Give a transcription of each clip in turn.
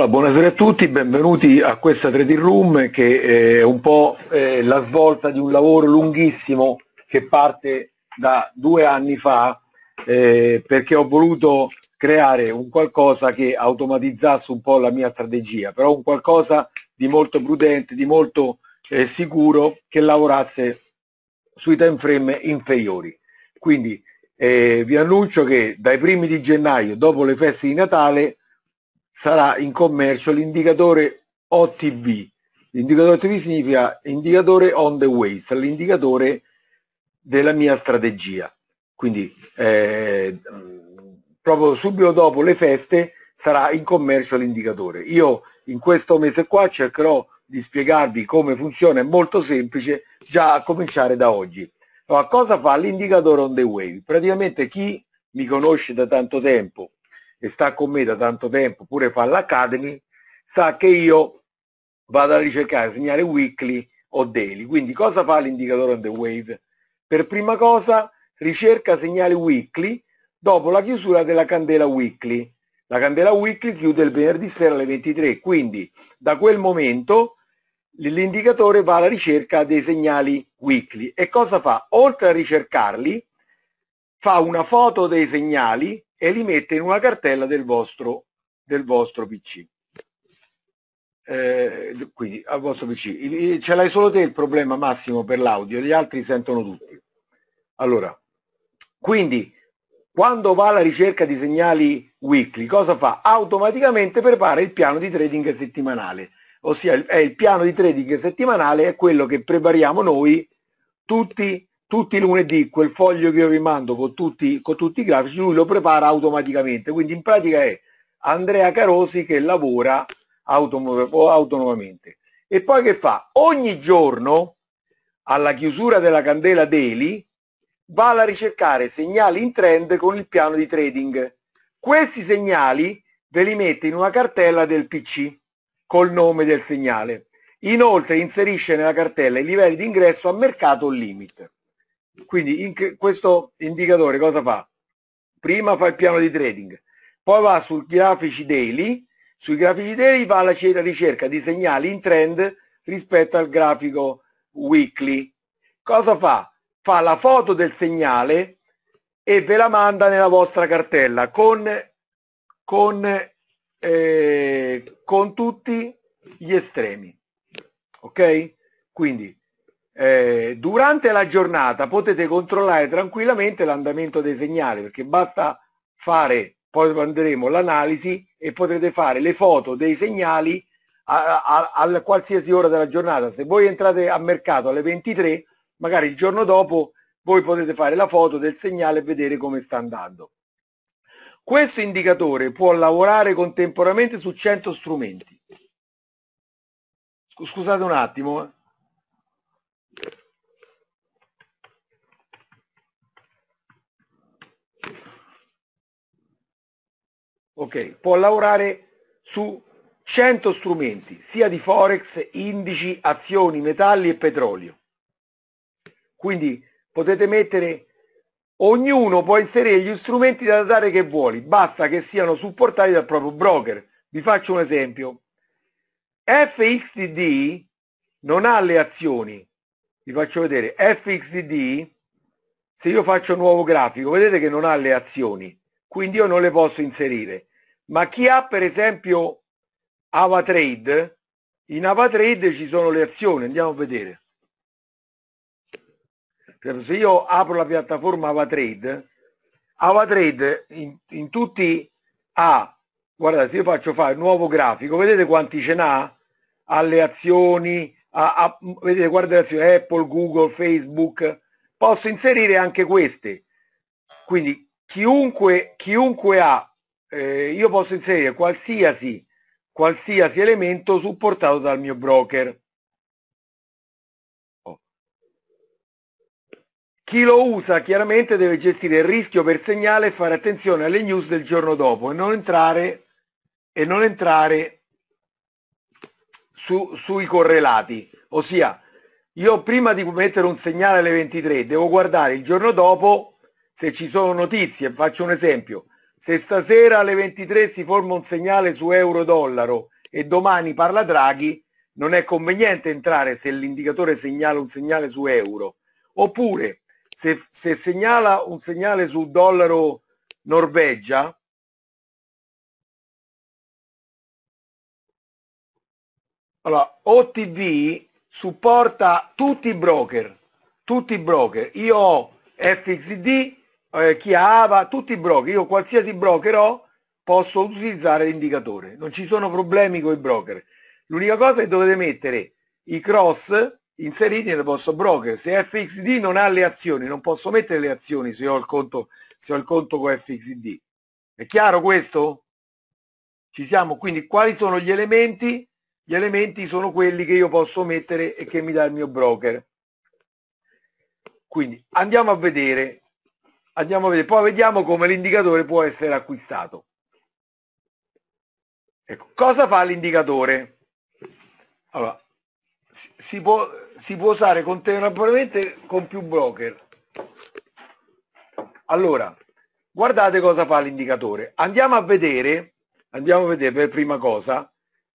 Allora, buonasera a tutti, benvenuti a questa 3D Room che è un po' eh, la svolta di un lavoro lunghissimo che parte da due anni fa eh, perché ho voluto creare un qualcosa che automatizzasse un po' la mia strategia, però un qualcosa di molto prudente, di molto eh, sicuro che lavorasse sui time frame inferiori. Quindi eh, vi annuncio che dai primi di gennaio, dopo le feste di Natale, sarà in commercio l'indicatore OTV. L'indicatore OTV significa indicatore on the way, sarà l'indicatore della mia strategia. Quindi eh, proprio subito dopo le feste sarà in commercio l'indicatore. Io in questo mese qua cercherò di spiegarvi come funziona, è molto semplice, già a cominciare da oggi. Allora, cosa fa l'indicatore on the way? Praticamente chi mi conosce da tanto tempo e sta con me da tanto tempo, pure fa l'Academy, sa che io vado a ricercare, segnare weekly o daily. Quindi cosa fa l'indicatore on the wave? Per prima cosa ricerca segnali weekly dopo la chiusura della candela weekly. La candela weekly chiude il venerdì sera alle 23, quindi da quel momento l'indicatore va alla ricerca dei segnali weekly e cosa fa? Oltre a ricercarli, fa una foto dei segnali e li mette in una cartella del vostro, del vostro PC. Eh, quindi al vostro PC. Ce l'hai solo te il problema massimo per l'audio, gli altri sentono tutti. Allora, quindi quando va alla ricerca di segnali weekly, cosa fa? Automaticamente prepara il piano di trading settimanale, ossia il, il piano di trading settimanale è quello che prepariamo noi tutti tutti i lunedì quel foglio che io vi mando con tutti, con tutti i grafici, lui lo prepara automaticamente, quindi in pratica è Andrea Carosi che lavora autonomamente. E poi che fa? Ogni giorno, alla chiusura della candela daily, va a ricercare segnali in trend con il piano di trading. Questi segnali ve li mette in una cartella del PC col nome del segnale. Inoltre inserisce nella cartella i livelli di ingresso a mercato limit. Quindi in questo indicatore cosa fa? Prima fa il piano di trading, poi va sui grafici daily, sui grafici daily va alla ricerca di segnali in trend rispetto al grafico weekly. Cosa fa? Fa la foto del segnale e ve la manda nella vostra cartella con, con, eh, con tutti gli estremi. Ok? Quindi eh, durante la giornata potete controllare tranquillamente l'andamento dei segnali perché basta fare, poi andremo l'analisi e potrete fare le foto dei segnali a, a, a qualsiasi ora della giornata. Se voi entrate a mercato alle 23, magari il giorno dopo voi potete fare la foto del segnale e vedere come sta andando. Questo indicatore può lavorare contemporaneamente su 100 strumenti. Scusate un attimo. Eh. okay, può lavorare su 100 strumenti, sia di forex, indici, azioni, metalli e petrolio. Quindi potete mettere, ognuno può inserire gli strumenti da dare che vuole, basta che siano supportati dal proprio broker. Vi faccio un esempio. FXDD non ha le azioni, vi faccio vedere, FXDD, se io faccio un nuovo grafico, vedete che non ha le azioni, quindi io non le posso inserire. Ma chi ha per esempio AvaTrade, in AvaTrade ci sono le azioni, andiamo a vedere. Se io apro la piattaforma AvaTrade, AvaTrade in, in tutti ha, guarda se io faccio fare un nuovo grafico, vedete quanti ce n'ha? Alle azioni, a, a, vedete guardate le azioni Apple, Google, Facebook, posso inserire anche queste. Quindi chiunque, chiunque ha, eh, io posso inserire qualsiasi, qualsiasi elemento supportato dal mio broker. Chi lo usa chiaramente deve gestire il rischio per segnale e fare attenzione alle news del giorno dopo e non entrare, e non entrare su, sui correlati. Ossia, io prima di mettere un segnale alle 23 devo guardare il giorno dopo se ci sono notizie, faccio un esempio, se stasera alle 23 si forma un segnale su euro-dollaro e domani parla Draghi, non è conveniente entrare se l'indicatore segnala un segnale su euro. Oppure se, se segnala un segnale su dollaro Norvegia, allora OTV supporta tutti i broker, tutti i broker. Io ho FXD, eh, chi tutti i broker, io qualsiasi broker ho posso utilizzare l'indicatore, non ci sono problemi con i broker. L'unica cosa è che dovete mettere i cross inseriti nel vostro broker, se FXD non ha le azioni, non posso mettere le azioni se ho il conto, se ho il conto con FXD. È chiaro questo? Ci siamo, quindi quali sono gli elementi? Gli elementi sono quelli che io posso mettere e che mi dà il mio broker. Quindi andiamo a vedere andiamo a vedere, poi vediamo come l'indicatore può essere acquistato. Ecco, cosa fa l'indicatore? Allora, si può, si può usare contemporaneamente con più broker. Allora, guardate cosa fa l'indicatore. Andiamo a vedere, andiamo a vedere per prima cosa,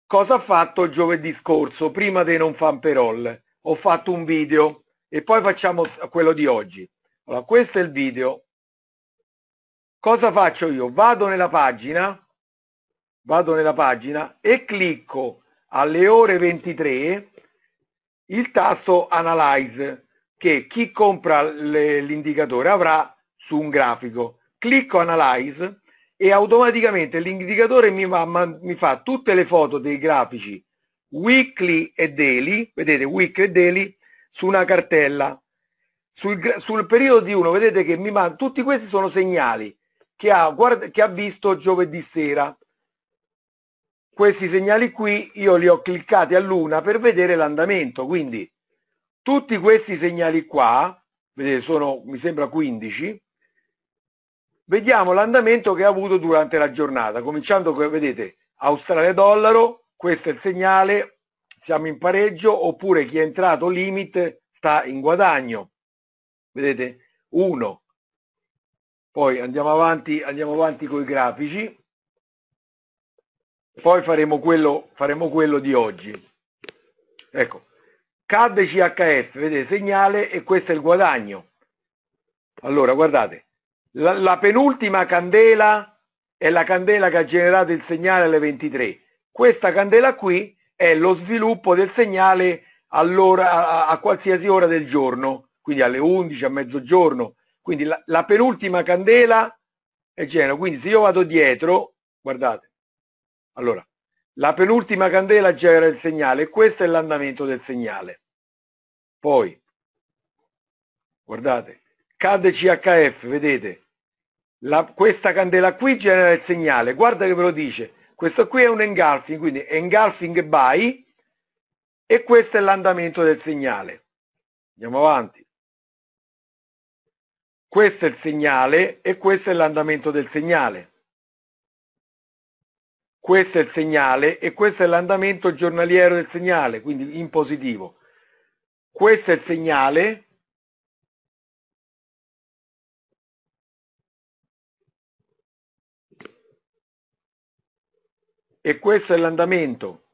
cosa ha fatto il giovedì scorso, prima dei non fan parol. Ho fatto un video e poi facciamo quello di oggi. Allora, questo è il video cosa faccio io? Vado nella pagina, vado nella pagina e clicco alle ore 23 il tasto Analyze che chi compra l'indicatore avrà su un grafico. Clicco Analyze e automaticamente l'indicatore mi, mi, fa tutte le foto dei grafici weekly e daily, vedete weekly e daily, su una cartella. Sul, sul periodo di uno vedete che mi manda, tutti questi sono segnali che ha, guarda, che ha visto giovedì sera. Questi segnali qui io li ho cliccati all'una per vedere l'andamento, quindi tutti questi segnali qua, vedete sono mi sembra 15, vediamo l'andamento che ha avuto durante la giornata, cominciando come vedete Australia dollaro, questo è il segnale, siamo in pareggio, oppure chi è entrato limit sta in guadagno, vedete 1, poi andiamo avanti, andiamo avanti con i grafici. Poi faremo quello, faremo quello di oggi. Ecco, cadde CHF, vedete, segnale e questo è il guadagno. Allora, guardate, la, la penultima candela è la candela che ha generato il segnale alle 23. Questa candela qui è lo sviluppo del segnale allora, a, a, qualsiasi ora del giorno, quindi alle 11, a mezzogiorno, quindi la, la penultima candela è Genoa. Quindi se io vado dietro, guardate, allora, la penultima candela genera il segnale, questo è l'andamento del segnale. Poi, guardate, cade CHF, vedete, la, questa candela qui genera il segnale, guarda che ve lo dice, questo qui è un engulfing, quindi engulfing by, e questo è l'andamento del segnale. Andiamo avanti. Questo è il segnale e questo è l'andamento del segnale. Questo è il segnale e questo è l'andamento giornaliero del segnale, quindi in positivo. Questo è il segnale e questo è l'andamento.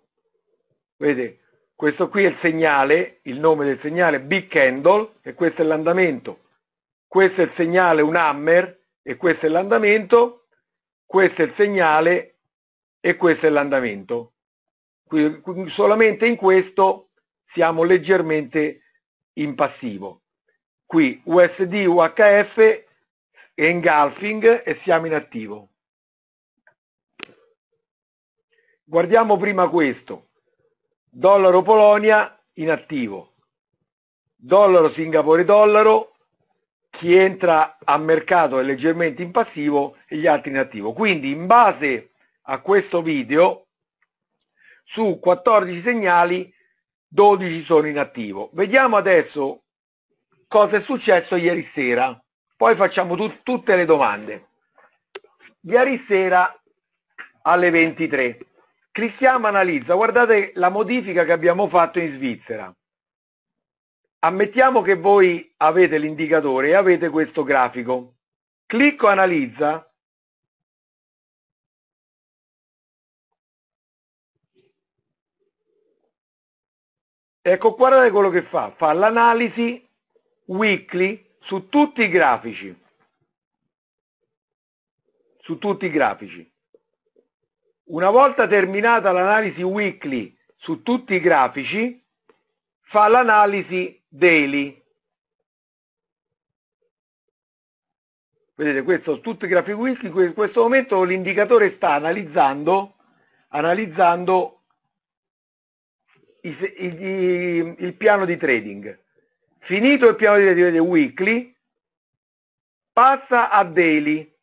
Vedete, questo qui è il segnale, il nome del segnale, Big Candle, e questo è l'andamento questo è il segnale un hammer e questo è l'andamento, questo è il segnale e questo è l'andamento. Solamente in questo siamo leggermente in passivo. Qui USD, UHF e engulfing e siamo in attivo. Guardiamo prima questo. Dollaro Polonia in attivo. Dollaro Singapore dollaro chi entra a mercato è leggermente in passivo e gli altri in attivo. Quindi in base a questo video su 14 segnali 12 sono in attivo. Vediamo adesso cosa è successo ieri sera, poi facciamo tu tutte le domande. Ieri sera alle 23. Clicchiamo analizza, guardate la modifica che abbiamo fatto in Svizzera. Ammettiamo che voi avete l'indicatore e avete questo grafico. Clicco analizza. Ecco, guardate quello che fa. Fa l'analisi weekly su tutti i grafici. Su tutti i grafici. Una volta terminata l'analisi weekly su tutti i grafici, fa l'analisi daily. Vedete, questo tutti i grafici whisky, in questo momento l'indicatore sta analizzando, analizzando i, i, i, il piano di trading. Finito il piano di trading, vedete, weekly, passa a daily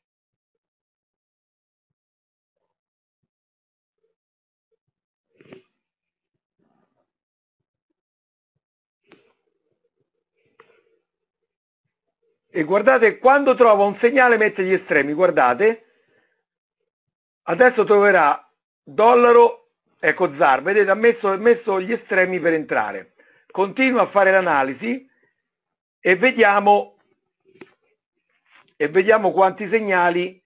e guardate quando trova un segnale mette gli estremi guardate adesso troverà dollaro ecco zar vedete ha messo, ha messo gli estremi per entrare continua a fare l'analisi e vediamo e vediamo quanti segnali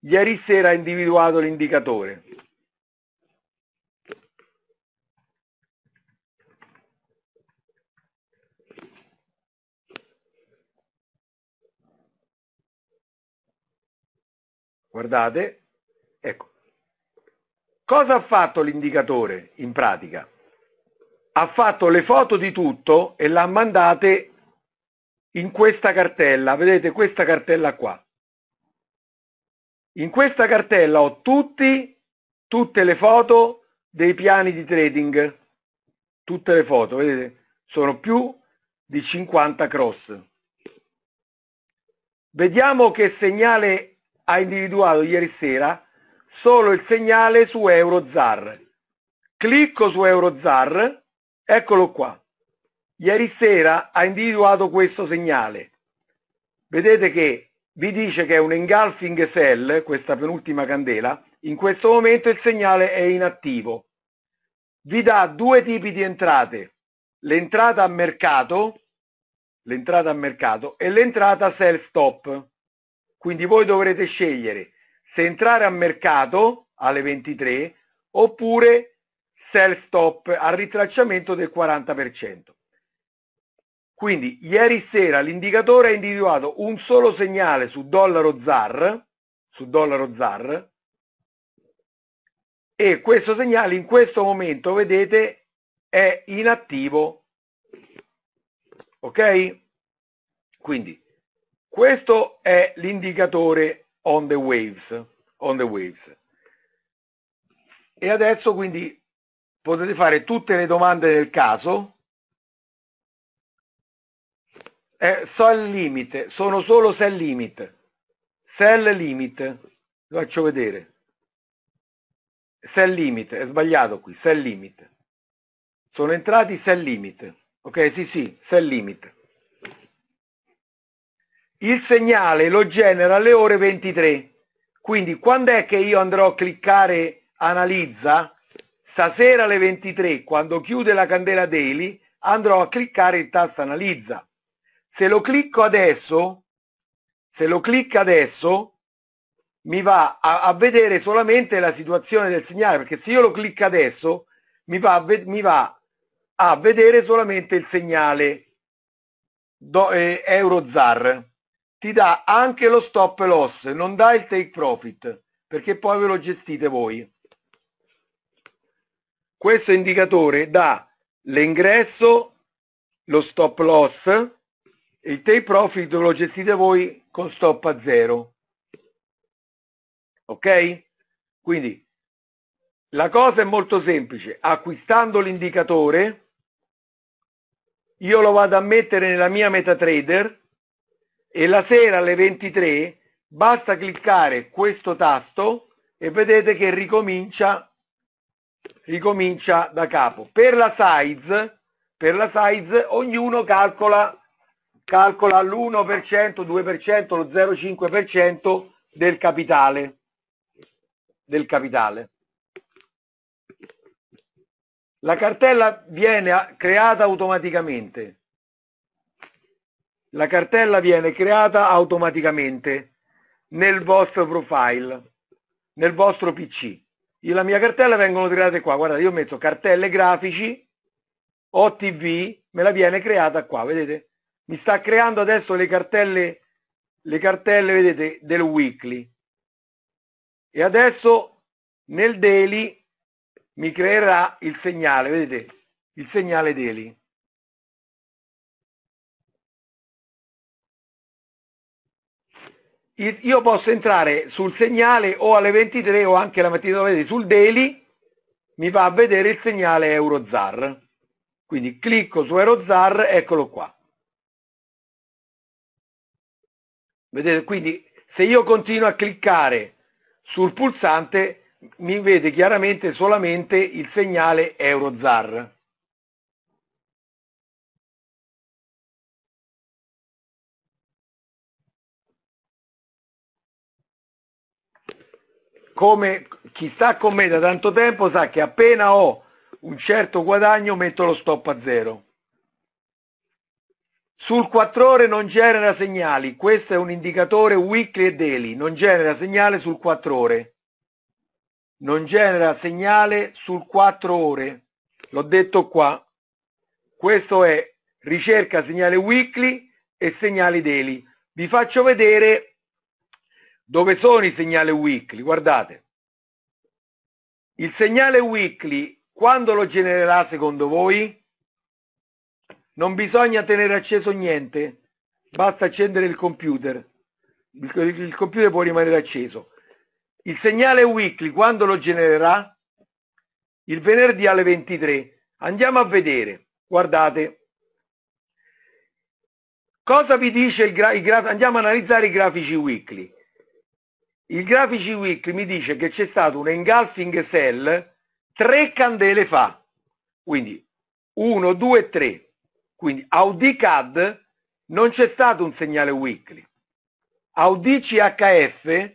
ieri sera ha individuato l'indicatore guardate, ecco, cosa ha fatto l'indicatore in pratica? Ha fatto le foto di tutto e l'ha mandate in questa cartella, vedete questa cartella qua. In questa cartella ho tutti, tutte le foto dei piani di trading, tutte le foto, vedete, sono più di 50 cross. Vediamo che segnale ha individuato ieri sera solo il segnale su Eurozar. Clicco su Eurozar, eccolo qua. Ieri sera ha individuato questo segnale. Vedete che vi dice che è un engulfing cell, questa penultima candela, in questo momento il segnale è inattivo. Vi dà due tipi di entrate, l'entrata a mercato, l'entrata a mercato e l'entrata sell stop. Quindi voi dovrete scegliere se entrare a mercato alle 23 oppure sell stop al ritracciamento del 40%. Quindi ieri sera l'indicatore ha individuato un solo segnale su dollaro ZAR, su dollaro ZAR, e questo segnale in questo momento, vedete, è inattivo. Ok? Quindi questo è l'indicatore on the waves. On the waves. E adesso quindi potete fare tutte le domande del caso. Eh, cell limit, sono solo sell limit. Sell limit, lo faccio vedere. Sell limit, è sbagliato qui, sell limit. Sono entrati sell limit. Ok, sì, sì, sell limit il segnale lo genera alle ore 23. Quindi quando è che io andrò a cliccare analizza? Stasera alle 23, quando chiude la candela daily, andrò a cliccare il tasto analizza. Se lo clicco adesso, se lo clicco adesso, mi va a, a vedere solamente la situazione del segnale, perché se io lo clicco adesso, mi va, a, mi va a vedere solamente il segnale do, eh, Euro ZAR ti dà anche lo stop loss, non dà il take profit, perché poi ve lo gestite voi. Questo indicatore dà l'ingresso, lo stop loss e il take profit lo gestite voi con stop a zero. Ok? Quindi la cosa è molto semplice, acquistando l'indicatore io lo vado a mettere nella mia MetaTrader e la sera alle 23 basta cliccare questo tasto e vedete che ricomincia, ricomincia da capo. Per la size, per la size ognuno calcola, calcola l'1%, 2%, lo 0,5% del capitale. Del capitale. La cartella viene creata automaticamente. La cartella viene creata automaticamente nel vostro profile, nel vostro PC. Io, la mia cartella vengono create qua, guardate, io metto cartelle grafici, OTV, me la viene creata qua, vedete? Mi sta creando adesso le cartelle, le cartelle, vedete, del weekly. E adesso nel daily mi creerà il segnale, vedete? Il segnale daily. io posso entrare sul segnale o alle 23 o anche la mattina dopo sul daily, mi va a vedere il segnale EuroZAR. Quindi clicco su EuroZAR, eccolo qua. Vedete, quindi se io continuo a cliccare sul pulsante mi vede chiaramente solamente il segnale EuroZAR. come chi sta con me da tanto tempo sa che appena ho un certo guadagno metto lo stop a zero. Sul 4 ore non genera segnali, questo è un indicatore weekly e daily, non genera segnale sul 4 ore. Non genera segnale sul 4 ore, l'ho detto qua. Questo è ricerca segnale weekly e segnali daily. Vi faccio vedere dove sono i segnali weekly? Guardate. Il segnale weekly quando lo genererà secondo voi? Non bisogna tenere acceso niente, basta accendere il computer. Il, il computer può rimanere acceso. Il segnale weekly quando lo genererà? Il venerdì alle 23. Andiamo a vedere. Guardate. Cosa vi dice il, gra Andiamo a analizzare i grafici weekly. Il Grafici Week mi dice che c'è stato un engulfing sell tre candele fa, quindi 1, 2, 3. Quindi Audi CAD non c'è stato un segnale weekly. Audi CHF,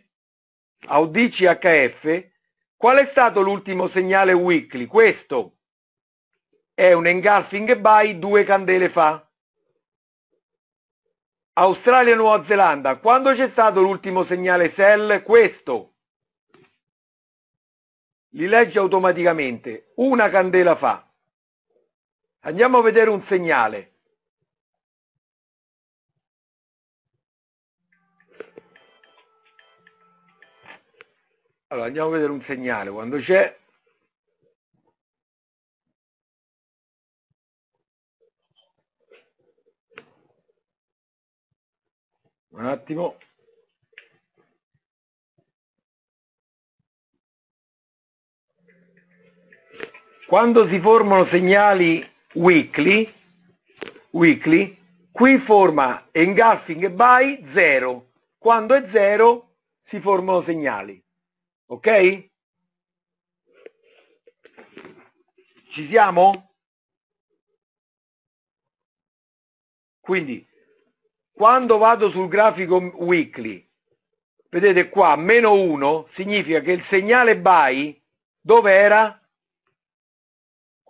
Audi CHF, qual è stato l'ultimo segnale weekly? Questo è un engulfing buy due candele fa. Australia-Nuova Zelanda, quando c'è stato l'ultimo segnale sell? Questo. Li legge automaticamente, una candela fa. Andiamo a vedere un segnale. Allora andiamo a vedere un segnale, quando c'è un attimo quando si formano segnali weekly weekly qui forma engulfing by 0 quando è 0 si formano segnali ok ci siamo quindi quando vado sul grafico weekly, vedete qua, meno 1, significa che il segnale buy, dove era?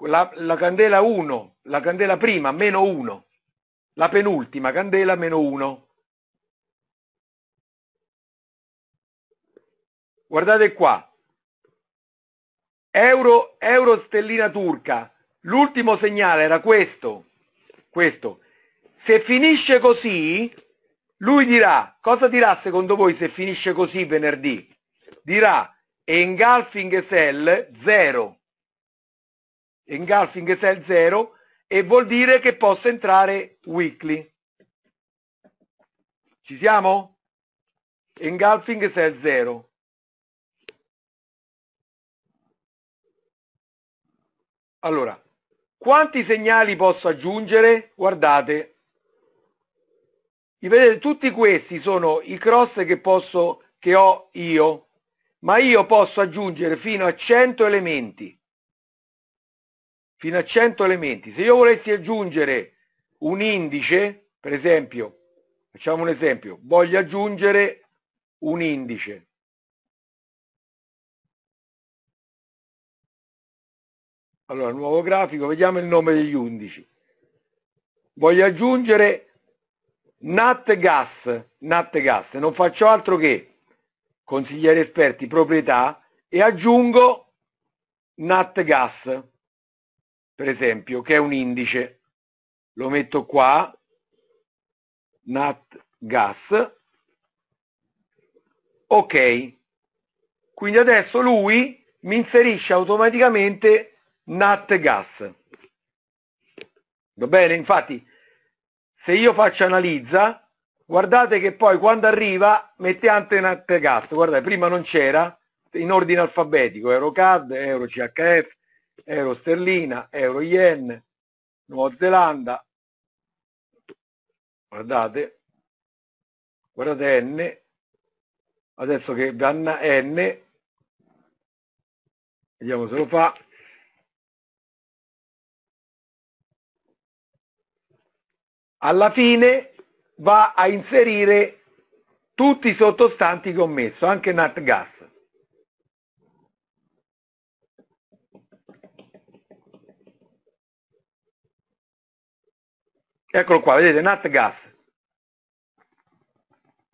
La, la candela 1, la candela prima, meno 1, la penultima candela, meno 1. Guardate qua, euro, euro stellina turca, l'ultimo segnale era questo, questo, se finisce così, lui dirà, cosa dirà secondo voi se finisce così venerdì? Dirà engulfing cell 0, engulfing cell 0 e vuol dire che posso entrare weekly. Ci siamo? Engulfing cell 0. Allora, quanti segnali posso aggiungere? Guardate, vedete, tutti questi sono i cross che, posso, che ho io, ma io posso aggiungere fino a 100 elementi. Fino a 100 elementi. Se io volessi aggiungere un indice, per esempio, facciamo un esempio, voglio aggiungere un indice. Allora, nuovo grafico, vediamo il nome degli undici. Voglio aggiungere Nat Gas, Nat Gas, non faccio altro che consigliere esperti proprietà e aggiungo Nat Gas, per esempio, che è un indice. Lo metto qua, Nat Gas. Ok. Quindi adesso lui mi inserisce automaticamente Nat Gas. Va bene? Infatti se io faccio analizza, guardate che poi quando arriva mette antena gas, guardate, prima non c'era, in ordine alfabetico, euro CAD, euro CHF, euro sterlina, euro yen, Nuova Zelanda, guardate, guardate N, adesso che vanno N, vediamo se lo fa, alla fine va a inserire tutti i sottostanti che ho messo, anche Nat Gas. Eccolo qua, vedete, Nat Gas.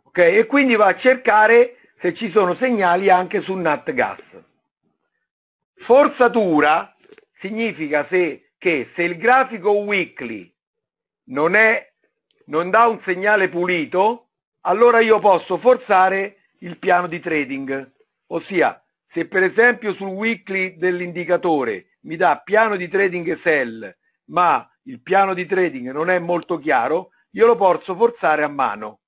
Ok, e quindi va a cercare se ci sono segnali anche su Nat Gas. Forzatura significa se, che se il grafico weekly non, è, non dà un segnale pulito, allora io posso forzare il piano di trading. Ossia, se per esempio sul weekly dell'indicatore mi dà piano di trading sell, ma il piano di trading non è molto chiaro, io lo posso forzare a mano.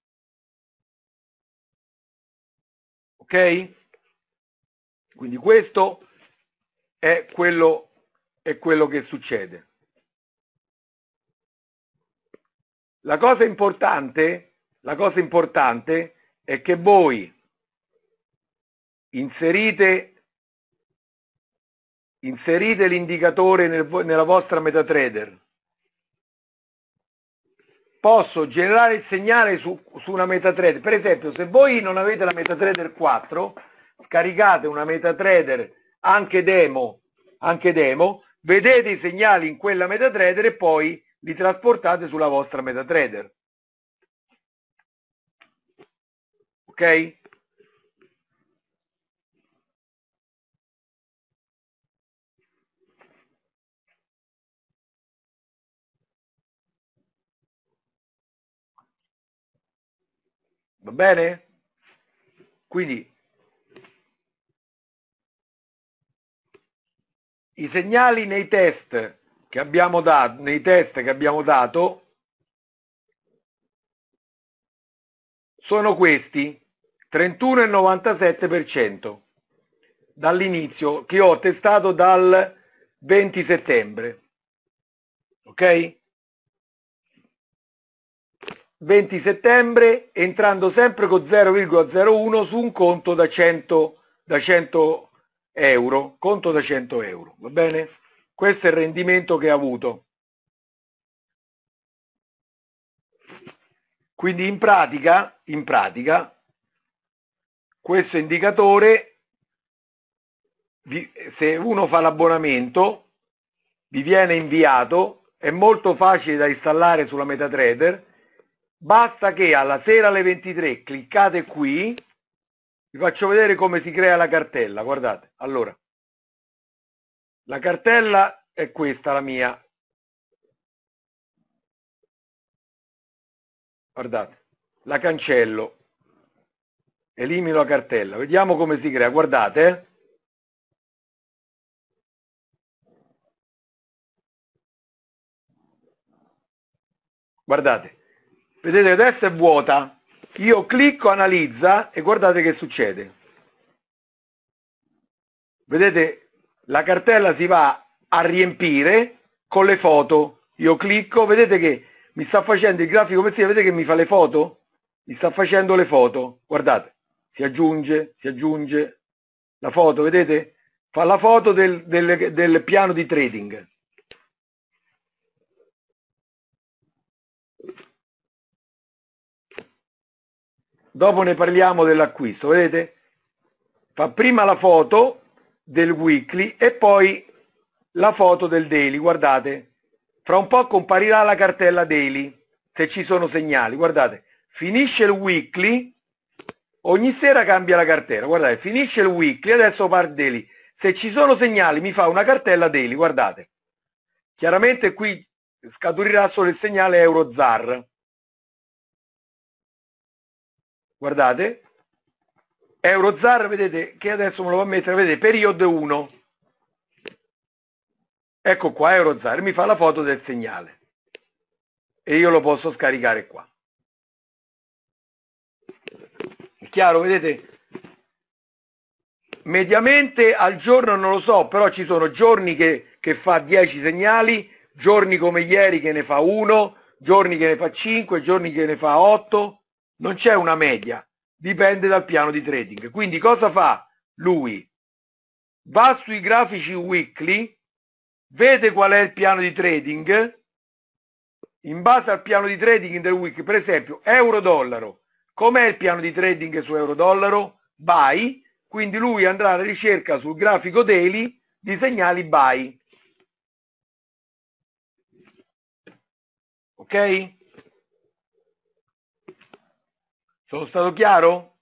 Ok? Quindi questo è quello, è quello che succede. La cosa importante, la cosa importante è che voi inserite, inserite l'indicatore nel, nella vostra MetaTrader. Posso generare il segnale su, su una MetaTrader. Per esempio, se voi non avete la MetaTrader 4, scaricate una MetaTrader anche demo, anche demo, vedete i segnali in quella MetaTrader e poi li trasportate sulla vostra MetaTrader. Ok? Va bene? Quindi i segnali nei test che abbiamo dato, nei test che abbiamo dato, sono questi, 31,97% dall'inizio, che ho testato dal 20 settembre. Ok? 20 settembre entrando sempre con 0,01 su un conto da 100, da 100 euro, conto da 100 euro, va bene? Questo è il rendimento che ha avuto. Quindi in pratica, in pratica questo indicatore, se uno fa l'abbonamento, vi viene inviato, è molto facile da installare sulla MetaTrader, basta che alla sera alle 23 cliccate qui, vi faccio vedere come si crea la cartella, guardate, allora, la cartella è questa, la mia. Guardate, la cancello. Elimino la cartella. Vediamo come si crea. Guardate. Eh. Guardate. Vedete che adesso è vuota. Io clicco, analizza e guardate che succede. Vedete la cartella si va a riempire con le foto io clicco vedete che mi sta facendo il grafico mensile vedete che mi fa le foto mi sta facendo le foto guardate si aggiunge si aggiunge la foto vedete fa la foto del, del, del piano di trading dopo ne parliamo dell'acquisto vedete fa prima la foto del weekly e poi la foto del daily, guardate, fra un po' comparirà la cartella daily, se ci sono segnali, guardate, finisce il weekly, ogni sera cambia la cartella, guardate, finisce il weekly, adesso parte daily, se ci sono segnali mi fa una cartella daily, guardate, chiaramente qui scaturirà solo il segnale Eurozar, guardate, Eurozar, vedete che adesso me lo va a mettere, vedete, periodo 1. Ecco qua Eurozar, mi fa la foto del segnale e io lo posso scaricare qua. È chiaro, vedete? Mediamente al giorno non lo so, però ci sono giorni che, che fa 10 segnali, giorni come ieri che ne fa 1, giorni che ne fa 5, giorni che ne fa 8, non c'è una media dipende dal piano di trading. Quindi cosa fa lui? Va sui grafici weekly, vede qual è il piano di trading, in base al piano di trading del week, per esempio euro-dollaro, com'è il piano di trading su euro-dollaro? Buy, quindi lui andrà alla ricerca sul grafico daily di segnali buy. Ok? Sono stato chiaro?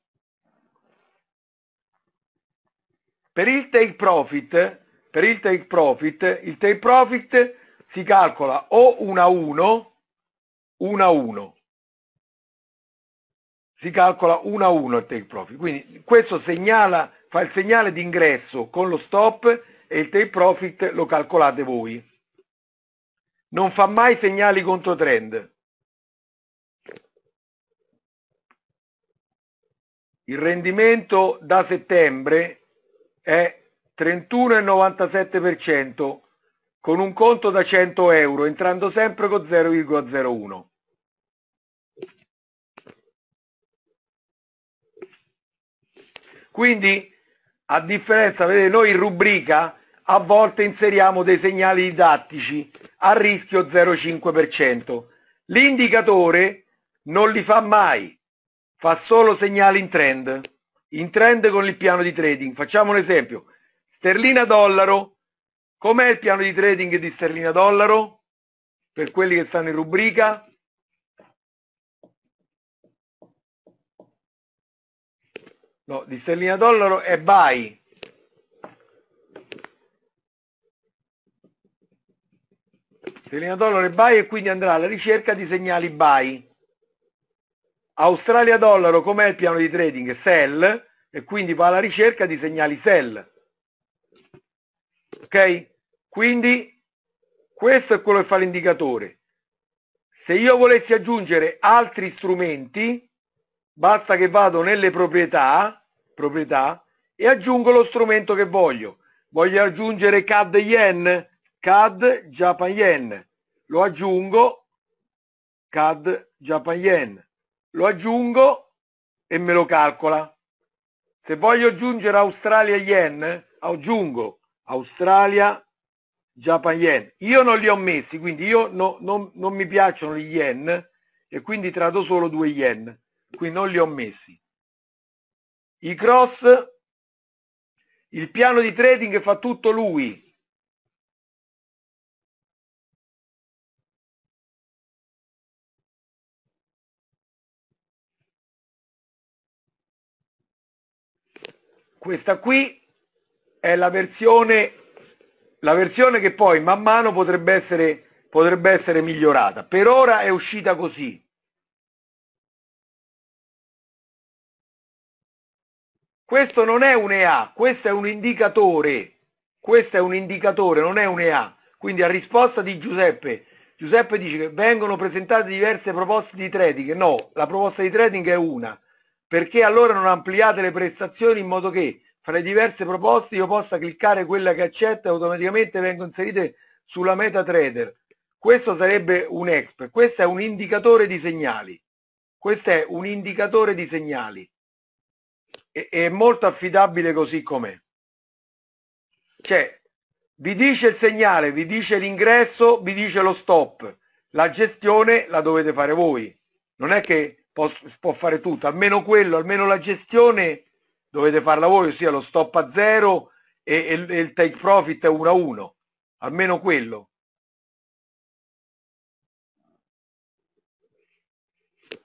Per il take profit, per il take profit, il take profit si calcola o 1 a 1, 1 a 1. Si calcola 1 a 1 il take profit. Quindi questo segnala, fa il segnale d'ingresso con lo stop e il take profit lo calcolate voi. Non fa mai segnali contro trend. Il rendimento da settembre è 31,97% con un conto da 100 euro, entrando sempre con 0,01. Quindi, a differenza, vedete, noi in rubrica a volte inseriamo dei segnali didattici a rischio 0,5%. L'indicatore non li fa mai, fa solo segnali in trend, in trend con il piano di trading. Facciamo un esempio, sterlina dollaro, com'è il piano di trading di sterlina dollaro? Per quelli che stanno in rubrica. No, di sterlina dollaro è buy, sterlina Dollaro è buy e quindi andrà alla ricerca di segnali buy Australia dollaro, com'è il piano di trading? Sell, e quindi va alla ricerca di segnali sell. Ok? Quindi questo è quello che fa l'indicatore. Se io volessi aggiungere altri strumenti, basta che vado nelle proprietà, proprietà e aggiungo lo strumento che voglio. Voglio aggiungere CAD Yen, CAD Japan Yen. Lo aggiungo CAD Japan Yen lo aggiungo e me lo calcola. Se voglio aggiungere Australia Yen, aggiungo Australia Japan Yen. Io non li ho messi, quindi io no, non, non mi piacciono gli yen e quindi trado solo due yen, Qui non li ho messi. I cross, il piano di trading fa tutto lui, questa qui è la versione, la versione che poi man mano potrebbe essere, potrebbe essere migliorata. Per ora è uscita così. Questo non è un EA, questo è un indicatore, questo è un indicatore, non è un EA. Quindi a risposta di Giuseppe, Giuseppe dice che vengono presentate diverse proposte di trading, no, la proposta di trading è una, perché allora non ampliate le prestazioni in modo che fra le diverse proposte io possa cliccare quella che accetta e automaticamente vengo inserite sulla meta trader. Questo sarebbe un expert, questo è un indicatore di segnali. Questo è un indicatore di segnali. E, è molto affidabile così com'è. Cioè, vi dice il segnale, vi dice l'ingresso, vi dice lo stop. La gestione la dovete fare voi. Non è che può, può fare tutto, almeno quello, almeno la gestione dovete farla voi, ossia lo stop a zero e, e, e il take profit è 1 a 1, almeno quello.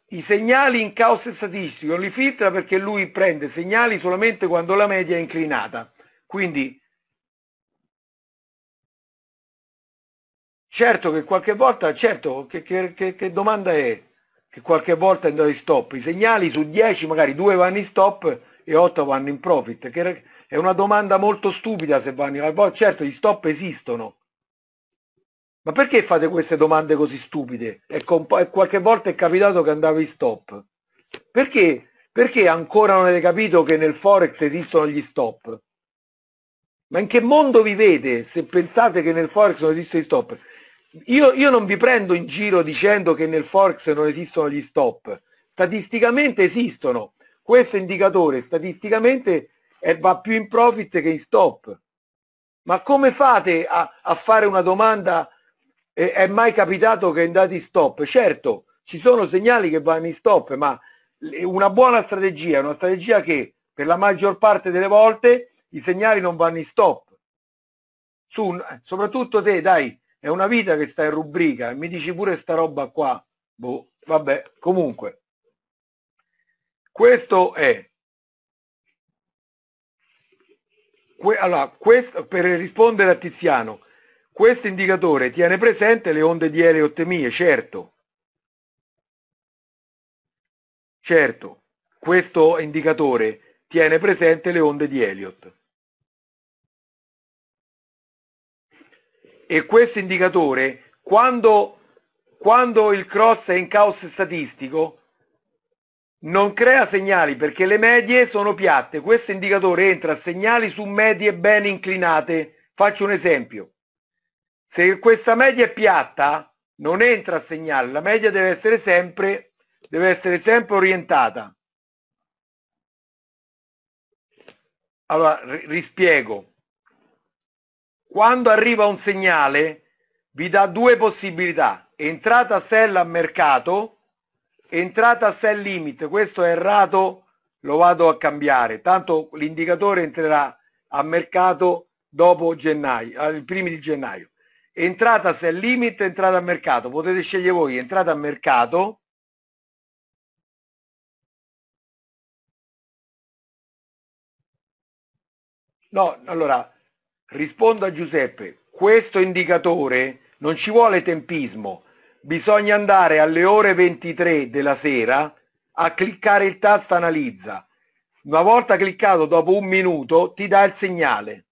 I segnali in caos statistico non li filtra perché lui prende segnali solamente quando la media è inclinata. Quindi certo che qualche volta, certo che, che, che, che domanda è? e qualche volta andò in stop. I segnali su 10 magari 2 vanno in stop e 8 vanno in profit, che è una domanda molto stupida se vanno in poi certo gli stop esistono. Ma perché fate queste domande così stupide? E, con, e qualche volta è capitato che andavo in stop. Perché? Perché ancora non avete capito che nel Forex esistono gli stop? Ma in che mondo vivete se pensate che nel Forex non esistono gli stop? io, io non vi prendo in giro dicendo che nel Forex non esistono gli stop, statisticamente esistono, questo indicatore statisticamente è, va più in profit che in stop. Ma come fate a, a fare una domanda, eh, è mai capitato che andate in stop? Certo, ci sono segnali che vanno in stop, ma una buona strategia è una strategia che per la maggior parte delle volte i segnali non vanno in stop. Su, soprattutto te, dai, è una vita che sta in rubrica mi dici pure sta roba qua, boh, vabbè, comunque, questo è, que, allora, questo, per rispondere a Tiziano, questo indicatore tiene presente le onde di eleottemie, certo, certo, questo indicatore tiene presente le onde di Elliott. e questo indicatore, quando, quando il cross è in caos statistico, non crea segnali perché le medie sono piatte. Questo indicatore entra a segnali su medie ben inclinate. Faccio un esempio. Se questa media è piatta, non entra a segnale. La media deve essere sempre, deve essere sempre orientata. Allora, rispiego. Quando arriva un segnale vi dà due possibilità, entrata sell a mercato, entrata sell limit, questo è errato, lo vado a cambiare, tanto l'indicatore entrerà a mercato dopo gennaio, i primi di gennaio. Entrata sell limit, entrata a mercato, potete scegliere voi, entrata a mercato, No, allora, Rispondo a Giuseppe, questo indicatore non ci vuole tempismo, bisogna andare alle ore 23 della sera a cliccare il tasto analizza. Una volta cliccato dopo un minuto ti dà il segnale.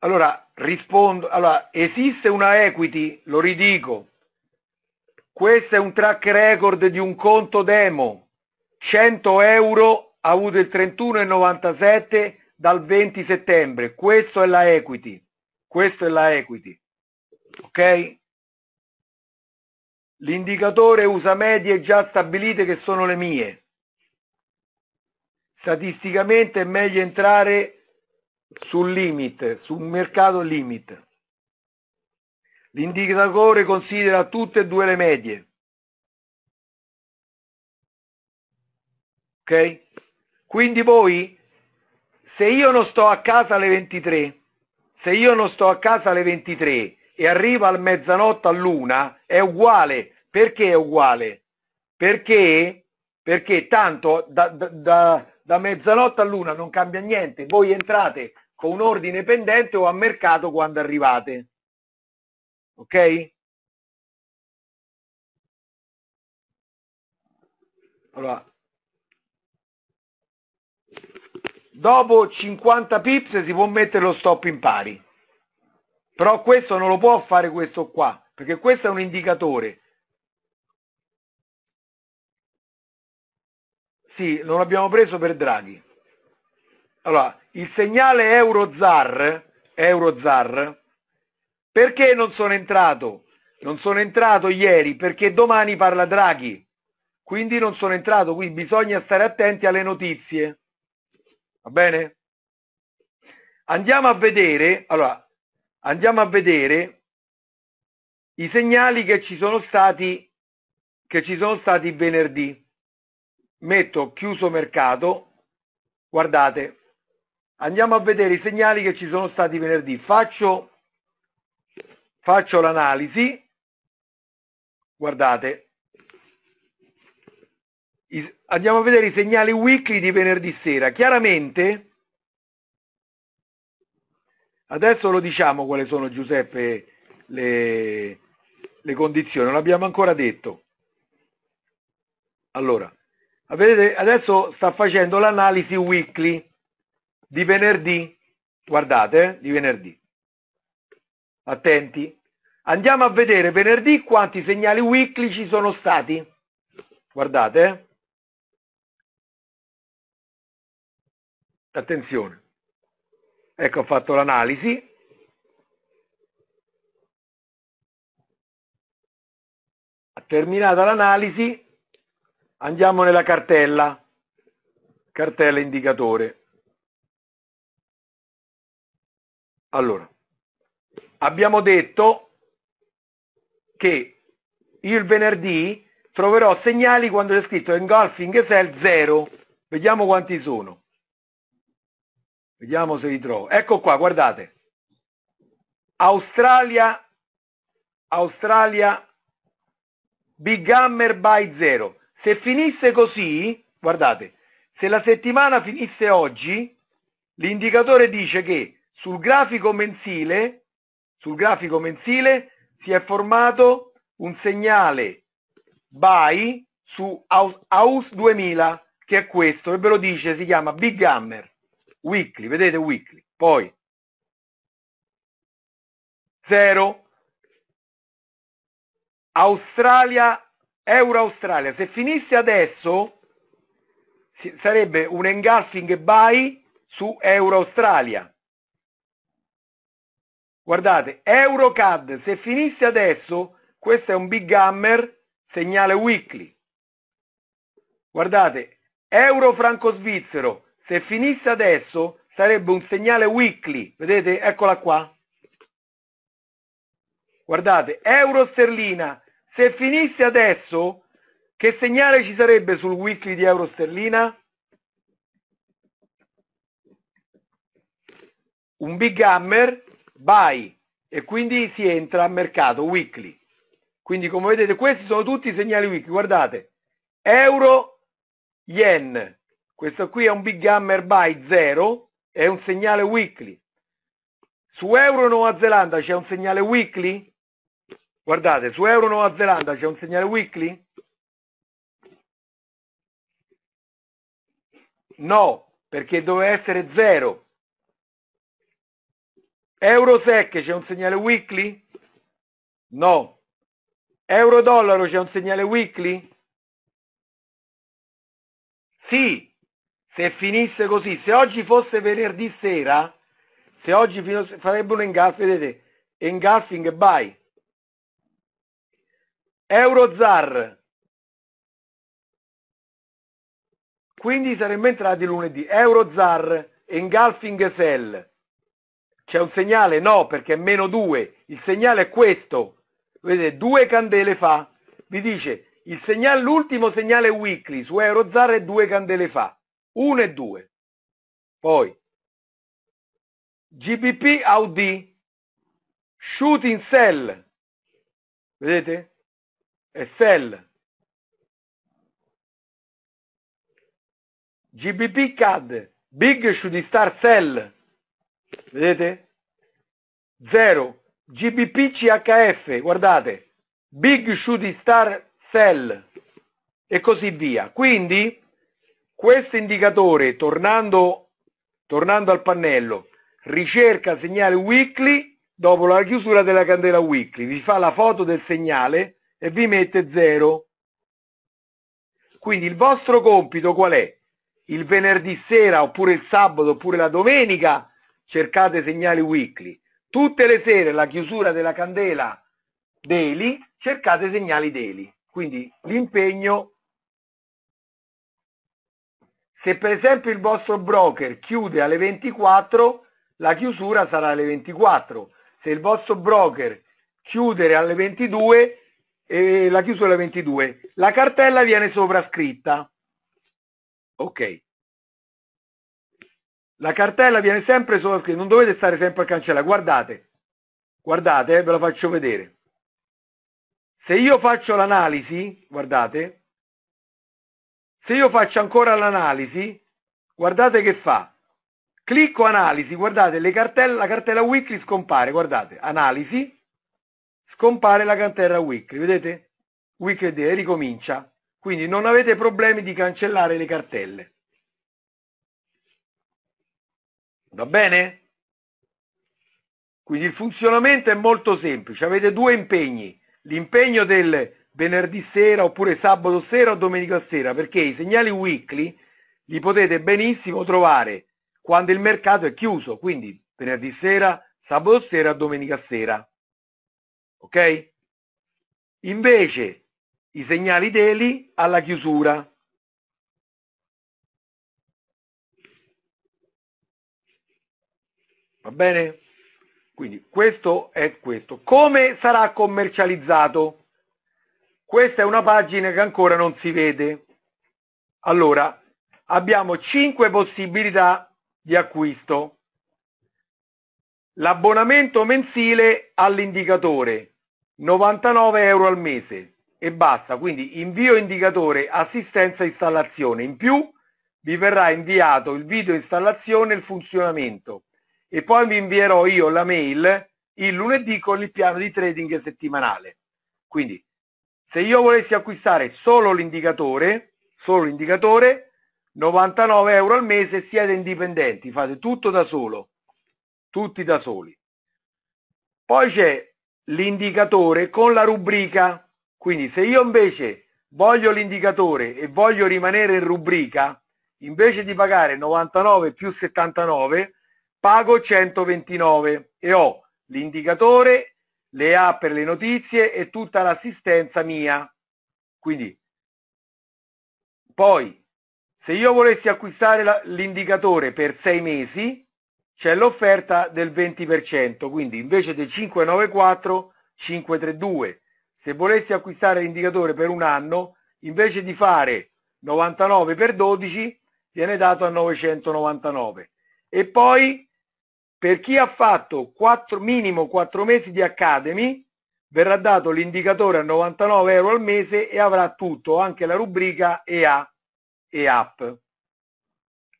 Allora, rispondo, allora, esiste una equity, lo ridico. Questo è un track record di un conto demo 100 euro avuto il 31,97 dal 20 settembre. Questo è la equity. Questo è la equity. Ok? L'indicatore usa medie già stabilite che sono le mie. Statisticamente è meglio entrare sul limit, sul mercato limit. L'indicatore considera tutte e due le medie. ok? Quindi voi, se io non sto a casa alle 23, se io non sto a casa alle 23 e arrivo al mezzanotte all'una, è uguale. Perché è uguale? Perché, perché tanto da, da, da, da mezzanotte all'una non cambia niente. Voi entrate con un ordine pendente o a mercato quando arrivate. Ok? Allora, dopo 50 pips si può mettere lo stop in pari però questo non lo può fare questo qua perché questo è un indicatore sì non l'abbiamo preso per Draghi allora il segnale euro zar euro zar perché non sono entrato non sono entrato ieri perché domani parla Draghi quindi non sono entrato quindi bisogna stare attenti alle notizie Va bene? Andiamo a vedere, allora, andiamo a vedere i segnali che ci sono stati, che ci sono stati venerdì. Metto chiuso mercato, guardate, andiamo a vedere i segnali che ci sono stati venerdì. Faccio, faccio l'analisi, guardate, andiamo a vedere i segnali weekly di venerdì sera. Chiaramente, adesso lo diciamo quali sono Giuseppe le, le condizioni, non l'abbiamo ancora detto. Allora, vedete, adesso sta facendo l'analisi weekly di venerdì, guardate, eh, di venerdì. Attenti. Andiamo a vedere venerdì quanti segnali weekly ci sono stati. Guardate. Eh. Attenzione. Ecco, ho fatto l'analisi. Terminata l'analisi, andiamo nella cartella, cartella indicatore. Allora, abbiamo detto che il venerdì troverò segnali quando c'è scritto engulfing cell 0. Vediamo quanti sono. Vediamo se li trovo. Ecco qua, guardate. Australia, Australia, Big Hammer by Zero. Se finisse così, guardate, se la settimana finisse oggi, l'indicatore dice che sul grafico mensile, sul grafico mensile si è formato un segnale buy su House 2000, che è questo, e ve lo dice, si chiama Big Hammer weekly, vedete weekly, poi 0 Australia, Euro Australia, se finisse adesso sarebbe un engulfing buy su Euro Australia. Guardate, Euro CAD, se finisse adesso, questo è un big hammer, segnale weekly. Guardate, Euro franco svizzero, se finisse adesso sarebbe un segnale weekly, vedete? Eccola qua. Guardate, euro sterlina. Se finisse adesso, che segnale ci sarebbe sul weekly di euro sterlina? Un big hammer, buy, e quindi si entra a mercato weekly. Quindi come vedete questi sono tutti i segnali weekly, guardate, euro, yen, questo qui è un big hammer buy 0, è un segnale weekly. Su Euro Nuova Zelanda c'è un segnale weekly? Guardate, su Euro Nuova Zelanda c'è un segnale weekly? No, perché doveva essere 0. Eurosec c'è un segnale weekly? No. Euro dollaro c'è un segnale weekly? Sì, se finisse così, se oggi fosse venerdì sera, se oggi fino, farebbe un engulf, vedete, engulfing buy. Eurozar. Quindi saremmo entrati lunedì. Eurozar, engulfing sell. C'è un segnale? No, perché è meno 2. Il segnale è questo. Vedete, due candele fa. Vi dice, l'ultimo segnale, segnale weekly su Eurozar è due candele fa 1 e 2. Poi GBP Audi Shooting Cell. Vedete? È Cell. GBP CAD Big Shooting Star Cell. Vedete? 0. GBP CHF, guardate, Big Shooting Star Cell e così via. Quindi questo indicatore, tornando, tornando al pannello, ricerca segnale weekly dopo la chiusura della candela weekly, vi fa la foto del segnale e vi mette 0. Quindi il vostro compito qual è? Il venerdì sera oppure il sabato oppure la domenica cercate segnali weekly. Tutte le sere la chiusura della candela daily cercate segnali daily. Quindi l'impegno se per esempio il vostro broker chiude alle 24, la chiusura sarà alle 24. Se il vostro broker chiude alle 22, eh, la chiusura alle 22. La cartella viene sovrascritta. Ok. La cartella viene sempre sovrascritta, non dovete stare sempre al cancello. Guardate, guardate, eh, ve la faccio vedere. Se io faccio l'analisi, guardate, se io faccio ancora l'analisi, guardate che fa. Clicco analisi, guardate, le cartelle, la cartella weekly scompare, guardate, analisi, scompare la cartella weekly, vedete? Weekly day, ricomincia. Quindi non avete problemi di cancellare le cartelle. Va bene? Quindi il funzionamento è molto semplice, avete due impegni, l'impegno del venerdì sera oppure sabato sera o domenica sera, perché i segnali weekly li potete benissimo trovare quando il mercato è chiuso, quindi venerdì sera, sabato sera, domenica sera. Ok? Invece i segnali daily alla chiusura. Va bene? Quindi questo è questo. Come sarà commercializzato? Questa è una pagina che ancora non si vede. Allora, abbiamo 5 possibilità di acquisto. L'abbonamento mensile all'indicatore, 99 euro al mese e basta, quindi invio indicatore, assistenza installazione. In più vi verrà inviato il video installazione e il funzionamento e poi vi invierò io la mail il lunedì con il piano di trading settimanale. Quindi se io volessi acquistare solo l'indicatore, solo l'indicatore, 99 euro al mese, siete indipendenti, fate tutto da solo, tutti da soli. Poi c'è l'indicatore con la rubrica, quindi se io invece voglio l'indicatore e voglio rimanere in rubrica, invece di pagare 99 più 79, pago 129 e ho l'indicatore le app per le notizie e tutta l'assistenza mia. Quindi, poi, se io volessi acquistare l'indicatore per sei mesi, c'è l'offerta del 20%, quindi invece del 594, 532. Se volessi acquistare l'indicatore per un anno, invece di fare 99 per 12, viene dato a 999. E poi per chi ha fatto 4, minimo 4 mesi di Academy verrà dato l'indicatore a 99 euro al mese e avrà tutto, anche la rubrica EA e app.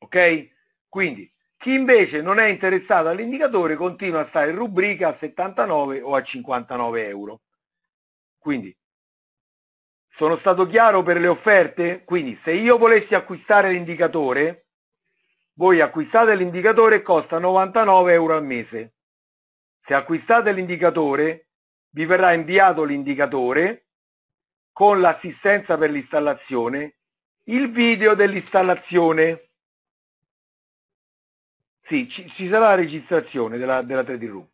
Ok? Quindi chi invece non è interessato all'indicatore continua a stare in rubrica a 79 o a 59 euro. Quindi sono stato chiaro per le offerte? Quindi se io volessi acquistare l'indicatore voi acquistate l'indicatore e costa 99 euro al mese. Se acquistate l'indicatore, vi verrà inviato l'indicatore con l'assistenza per l'installazione, il video dell'installazione. Sì, ci, ci, sarà la registrazione della, della 3D Room.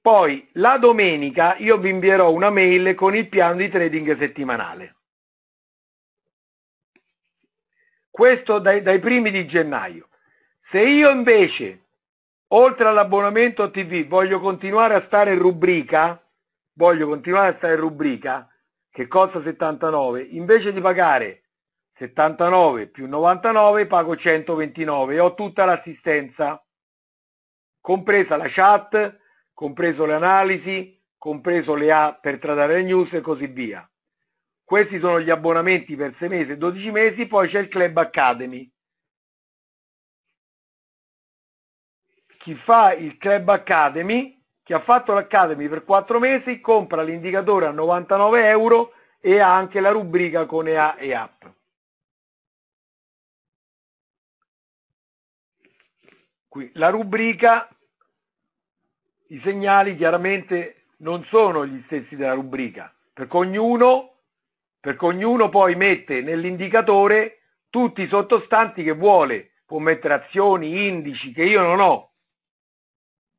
Poi la domenica io vi invierò una mail con il piano di trading settimanale. questo dai, dai primi di gennaio. Se io invece, oltre all'abbonamento TV, voglio continuare a stare in rubrica, voglio continuare a stare in rubrica, che costa 79, invece di pagare 79 più 99 pago 129 e ho tutta l'assistenza, compresa la chat, compreso le analisi, compreso le A per trattare le news e così via questi sono gli abbonamenti per 6 mesi e 12 mesi, poi c'è il Club Academy. Chi fa il Club Academy, chi ha fatto l'Academy per 4 mesi, compra l'indicatore a 99 euro e ha anche la rubrica con EA e app. Qui la rubrica, i segnali chiaramente non sono gli stessi della rubrica, perché ognuno perché ognuno poi mette nell'indicatore tutti i sottostanti che vuole, può mettere azioni, indici che io non ho,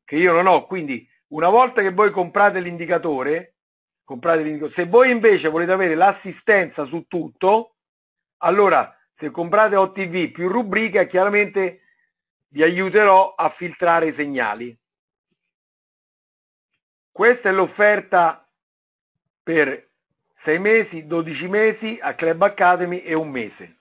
che io non ho, quindi una volta che voi comprate l'indicatore, comprate l'indicatore. se voi invece volete avere l'assistenza su tutto, allora se comprate OTV più rubrica chiaramente vi aiuterò a filtrare i segnali. Questa è l'offerta per 6 mesi, 12 mesi a Club Academy e un mese.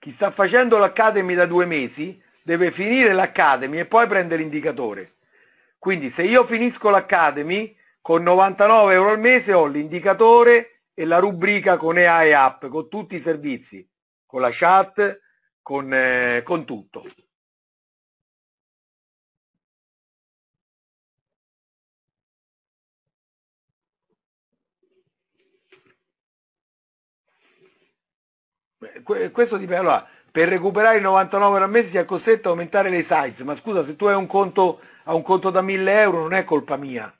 Chi sta facendo l'Academy da due mesi deve finire l'Academy e poi prendere l'indicatore. Quindi se io finisco l'Academy con 99 euro al mese ho l'indicatore e la rubrica con EA e app, con tutti i servizi, con la chat, con, eh, con tutto. questo dipende, allora, per recuperare i 99 al mese si è costretto a aumentare le size, ma scusa, se tu hai un conto, a un conto da 1000 euro non è colpa mia.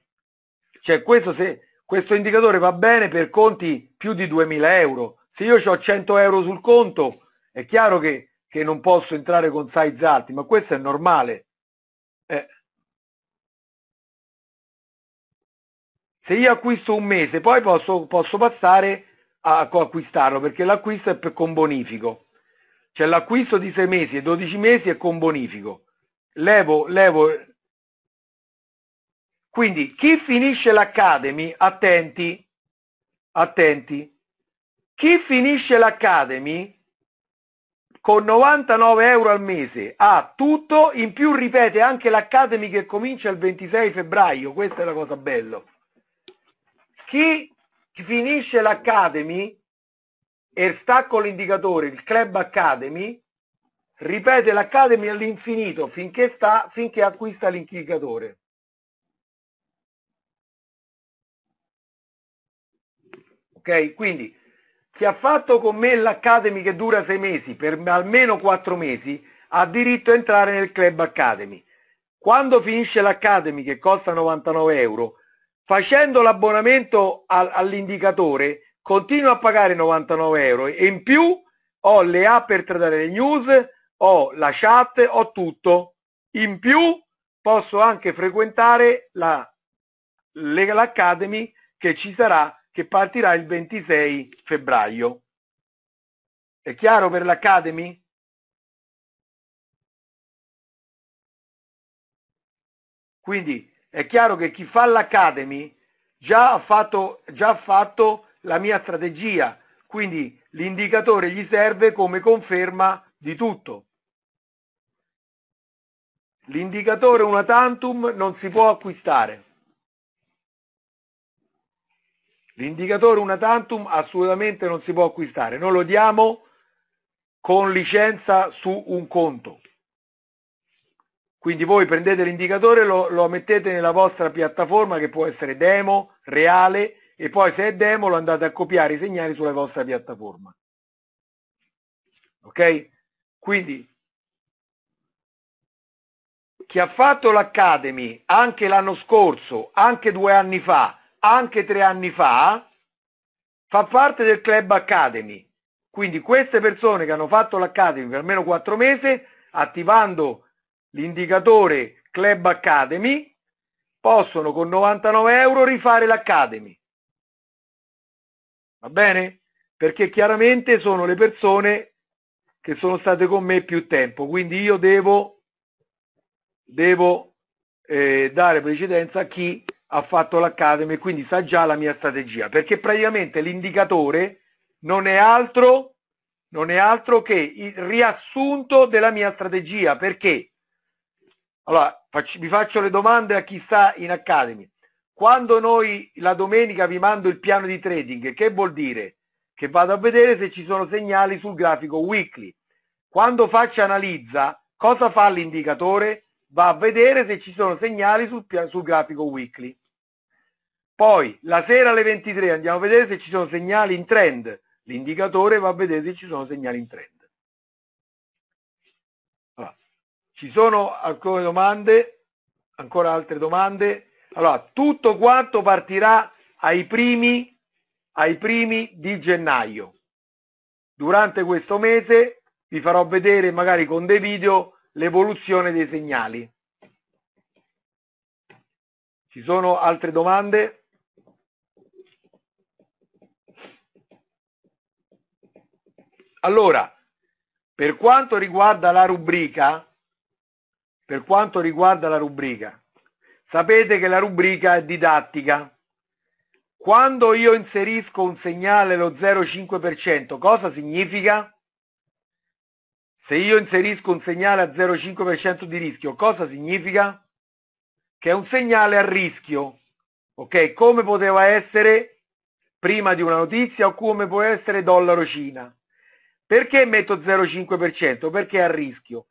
Cioè questo, se, questo indicatore va bene per conti più di 2000 euro. Se io ho 100 euro sul conto, è chiaro che, che non posso entrare con size alti, ma questo è normale. Eh. Se io acquisto un mese, poi posso, posso passare a acquistarlo perché l'acquisto è per, con bonifico. C'è cioè l'acquisto di 6 mesi e 12 mesi è con bonifico. Levo, levo. Quindi chi finisce l'Academy, attenti, attenti, chi finisce l'Academy con 99 euro al mese ha tutto, in più ripete anche l'Academy che comincia il 26 febbraio, questa è la cosa bella. Chi finisce l'Academy e sta con l'indicatore, il Club Academy, ripete l'Academy all'infinito finché sta, finché acquista l'indicatore. Ok? Quindi chi ha fatto con me l'Academy che dura sei mesi, per almeno quattro mesi, ha diritto a entrare nel Club Academy. Quando finisce l'Academy che costa 99 euro, facendo l'abbonamento all'indicatore continuo a pagare 99 euro e in più ho le app per trattare le news, ho la chat, ho tutto. In più posso anche frequentare la Legal Academy che ci sarà, che partirà il 26 febbraio. È chiaro per l'Academy? Quindi è chiaro che chi fa l'Academy già ha fatto, già ha fatto la mia strategia, quindi l'indicatore gli serve come conferma di tutto. L'indicatore una tantum non si può acquistare. L'indicatore una tantum assolutamente non si può acquistare, noi lo diamo con licenza su un conto. Quindi voi prendete l'indicatore, lo, lo mettete nella vostra piattaforma che può essere demo, reale e poi se è demo lo andate a copiare i segnali sulla vostra piattaforma. Ok? Quindi chi ha fatto l'Academy anche l'anno scorso, anche due anni fa, anche tre anni fa, fa parte del Club Academy. Quindi queste persone che hanno fatto l'Academy per almeno quattro mesi, attivando l'indicatore Club Academy, possono con 99 euro rifare l'Academy. Va bene? Perché chiaramente sono le persone che sono state con me più tempo, quindi io devo, devo eh, dare precedenza a chi ha fatto l'Academy e quindi sa già la mia strategia, perché praticamente l'indicatore non è altro non è altro che il riassunto della mia strategia perché allora, faccio, vi faccio le domande a chi sta in Academy. Quando noi la domenica vi mando il piano di trading, che vuol dire? Che vado a vedere se ci sono segnali sul grafico weekly. Quando faccio analizza, cosa fa l'indicatore? Va a vedere se ci sono segnali sul, sul grafico weekly. Poi la sera alle 23 andiamo a vedere se ci sono segnali in trend. L'indicatore va a vedere se ci sono segnali in trend. Ci sono alcune domande, ancora altre domande. Allora, tutto quanto partirà ai primi, ai primi di gennaio. Durante questo mese vi farò vedere magari con dei video l'evoluzione dei segnali. Ci sono altre domande? Allora, per quanto riguarda la rubrica, per quanto riguarda la rubrica. Sapete che la rubrica è didattica. Quando io inserisco un segnale lo 0,5%, cosa significa? Se io inserisco un segnale a 0,5% di rischio, cosa significa? Che è un segnale a rischio, ok? Come poteva essere prima di una notizia o come può essere dollaro Cina. Perché metto 0,5%? Perché è a rischio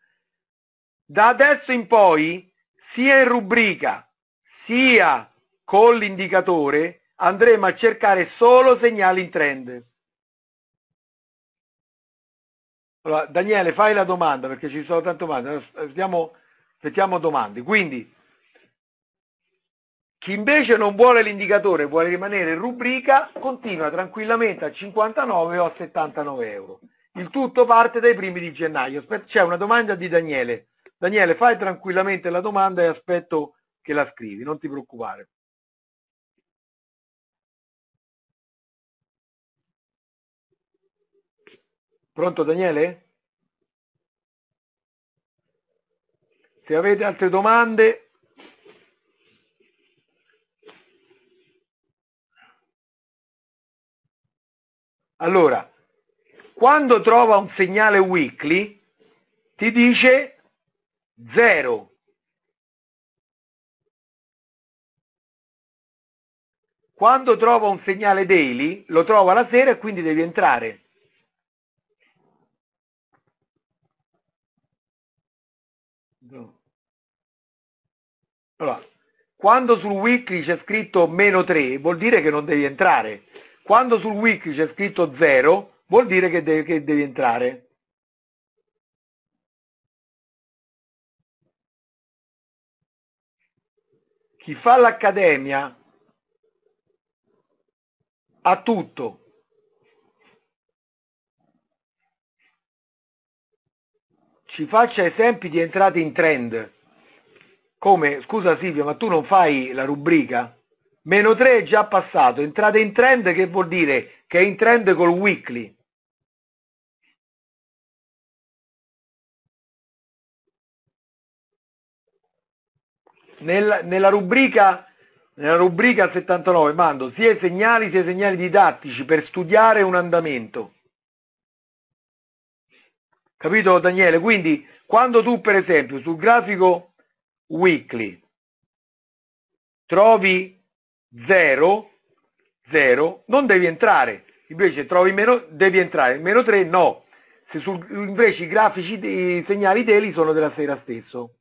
da adesso in poi, sia in rubrica, sia con l'indicatore, andremo a cercare solo segnali in trend. Allora, Daniele, fai la domanda perché ci sono tante domande. Stiamo, aspettiamo domande. Quindi, chi invece non vuole l'indicatore, vuole rimanere in rubrica, continua tranquillamente a 59 o a 79 euro. Il tutto parte dai primi di gennaio. C'è una domanda di Daniele. Daniele, fai tranquillamente la domanda e aspetto che la scrivi, non ti preoccupare. Pronto Daniele? Se avete altre domande... Allora, quando trova un segnale weekly, ti dice 0 quando trova un segnale daily lo trova la sera e quindi devi entrare allora, quando sul weekly c'è scritto meno 3 vuol dire che non devi entrare quando sul weekly c'è scritto 0 vuol dire che, de che devi entrare Chi fa l'accademia ha tutto. Ci faccia esempi di entrate in trend. Come, scusa Silvio, ma tu non fai la rubrica? Meno 3 è già passato, entrate in trend che vuol dire che è in trend col weekly. nella, nella, rubrica, nella rubrica 79 mando sia i segnali sia i segnali didattici per studiare un andamento. Capito Daniele? Quindi quando tu per esempio sul grafico weekly trovi 0, 0, non devi entrare, invece trovi meno, devi entrare, meno 3 no, se sul, invece i grafici, i segnali daily sono della sera stesso.